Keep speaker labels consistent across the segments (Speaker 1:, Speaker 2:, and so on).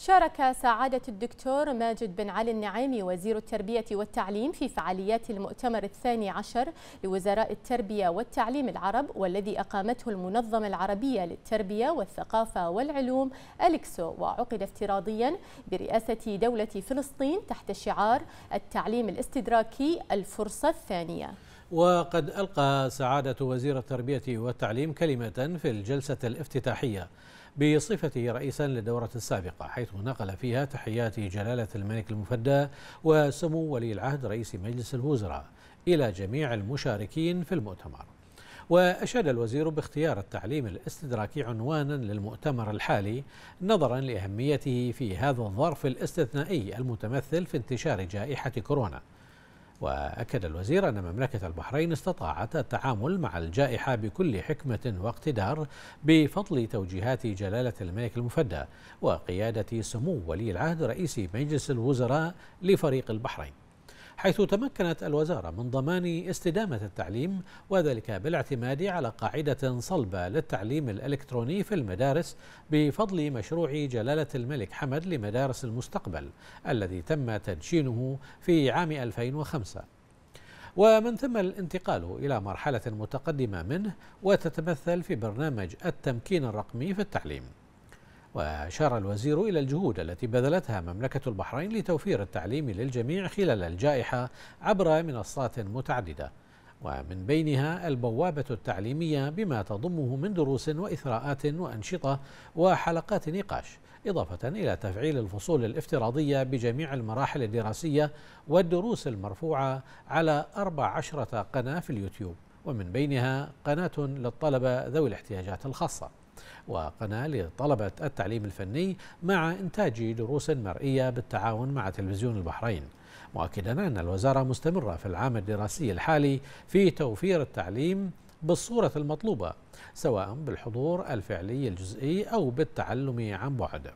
Speaker 1: شارك سعادة الدكتور ماجد بن علي النعيمي وزير التربية والتعليم في فعاليات المؤتمر الثاني عشر لوزراء التربية والتعليم العرب والذي أقامته المنظمة العربية للتربية والثقافة والعلوم أليكسو وعقد افتراضيا برئاسة دولة فلسطين تحت شعار التعليم الاستدراكي الفرصة الثانية
Speaker 2: وقد ألقى سعادة وزير التربية والتعليم كلمة في الجلسة الافتتاحية بصفته رئيسا للدورة السابقة حيث نقل فيها تحيات جلالة الملك المفدى وسمو ولي العهد رئيس مجلس الوزراء إلى جميع المشاركين في المؤتمر وأشاد الوزير باختيار التعليم الاستدراكي عنوانا للمؤتمر الحالي نظرا لأهميته في هذا الظرف الاستثنائي المتمثل في انتشار جائحة كورونا وأكد الوزير أن مملكة البحرين استطاعت التعامل مع الجائحة بكل حكمة واقتدار بفضل توجيهات جلالة الملك المفدى وقيادة سمو ولي العهد رئيس مجلس الوزراء لفريق البحرين حيث تمكنت الوزارة من ضمان استدامة التعليم وذلك بالاعتماد على قاعدة صلبة للتعليم الإلكتروني في المدارس بفضل مشروع جلالة الملك حمد لمدارس المستقبل الذي تم تدشينه في عام 2005 ومن ثم الانتقال إلى مرحلة متقدمة منه وتتمثل في برنامج التمكين الرقمي في التعليم وأشار الوزير إلى الجهود التي بذلتها مملكة البحرين لتوفير التعليم للجميع خلال الجائحة عبر منصات متعددة ومن بينها البوابة التعليمية بما تضمه من دروس وإثراءات وأنشطة وحلقات نقاش إضافة إلى تفعيل الفصول الافتراضية بجميع المراحل الدراسية والدروس المرفوعة على 14 قناة في اليوتيوب ومن بينها قناة للطلبة ذوي الاحتياجات الخاصة وقناة لطلبة التعليم الفني مع إنتاج دروس مرئية بالتعاون مع تلفزيون البحرين مؤكدا أن الوزارة مستمرة في العام الدراسي الحالي في توفير التعليم بالصورة المطلوبة سواء بالحضور الفعلي الجزئي أو بالتعلم عن بعد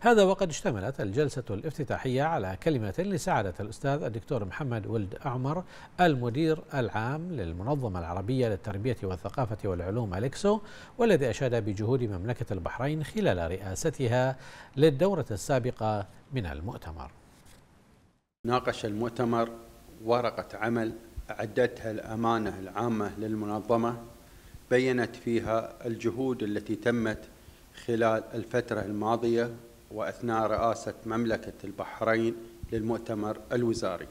Speaker 2: هذا وقد اشتملت الجلسة الافتتاحية على كلمة لسعادة الأستاذ الدكتور محمد ولد أعمر المدير العام للمنظمة العربية للتربية والثقافة والعلوم أليكسو والذي أشاد بجهود مملكة البحرين خلال رئاستها للدورة السابقة من المؤتمر
Speaker 1: ناقش المؤتمر ورقة عمل أعدتها الأمانة العامة للمنظمة بينت فيها الجهود التي تمت خلال الفترة الماضية وأثناء رئاسة مملكة البحرين للمؤتمر الوزاري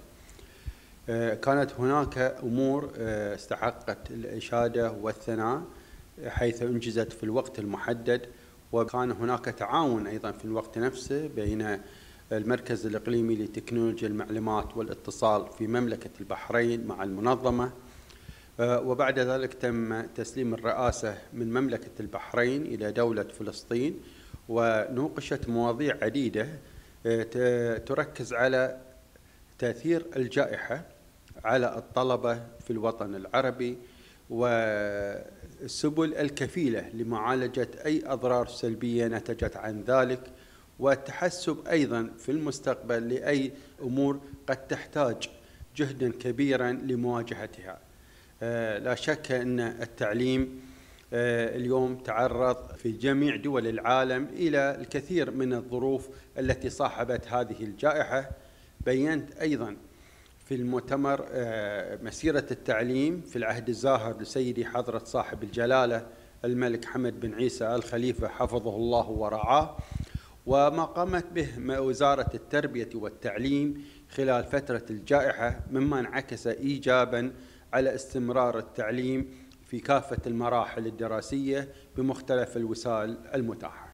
Speaker 1: آه، كانت هناك أمور آه، استحقت الإشادة والثناء حيث أنجزت في الوقت المحدد وكان هناك تعاون أيضا في الوقت نفسه بين المركز الإقليمي لتكنولوجيا المعلومات والاتصال في مملكة البحرين مع المنظمة آه، وبعد ذلك تم تسليم الرئاسة من مملكة البحرين إلى دولة فلسطين ونوقشت مواضيع عديدة آه، تركز على تأثير الجائحة على الطلبة في الوطن العربي والسبل الكفيلة لمعالجة أي أضرار سلبية نتجت عن ذلك والتحسب أيضا في المستقبل لأي أمور قد تحتاج جهدا كبيرا لمواجهتها آه، لا شك أن التعليم آه، اليوم تعرض في جميع دول العالم الى الكثير من الظروف التي صاحبت هذه الجائحه بينت ايضا في المؤتمر آه، مسيره التعليم في العهد الزاهر لسيدي حضره صاحب الجلاله الملك حمد بن عيسى الخليفه حفظه الله ورعاه وما قامت به وزاره التربيه والتعليم خلال فتره الجائحه مما انعكس ايجابا على استمرار التعليم في كافة المراحل الدراسية بمختلف الوسائل المتاحة